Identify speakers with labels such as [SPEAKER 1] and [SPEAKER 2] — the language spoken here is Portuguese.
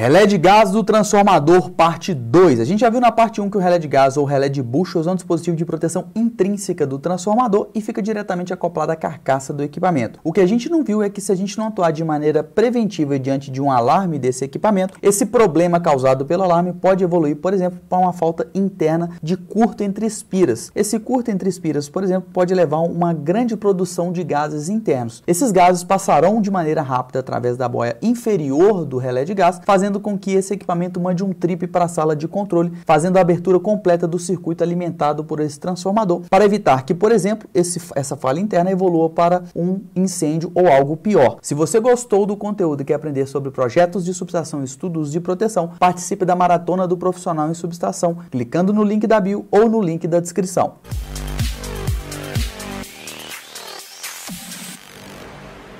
[SPEAKER 1] Relé de gás do transformador, parte 2. A gente já viu na parte 1 um que o relé de gás ou relé de bucha usa um dispositivo de proteção intrínseca do transformador e fica diretamente acoplado à carcaça do equipamento. O que a gente não viu é que se a gente não atuar de maneira preventiva diante de um alarme desse equipamento, esse problema causado pelo alarme pode evoluir, por exemplo, para uma falta interna de curto entre espiras. Esse curto entre espiras, por exemplo, pode levar a uma grande produção de gases internos. Esses gases passarão de maneira rápida através da boia inferior do relé de gás, fazendo fazendo com que esse equipamento mande um trip para a sala de controle, fazendo a abertura completa do circuito alimentado por esse transformador, para evitar que, por exemplo, esse, essa falha interna evolua para um incêndio ou algo pior. Se você gostou do conteúdo e quer aprender sobre projetos de subestação e estudos de proteção, participe da Maratona do Profissional em Subestação, clicando no link da bio ou no link da descrição.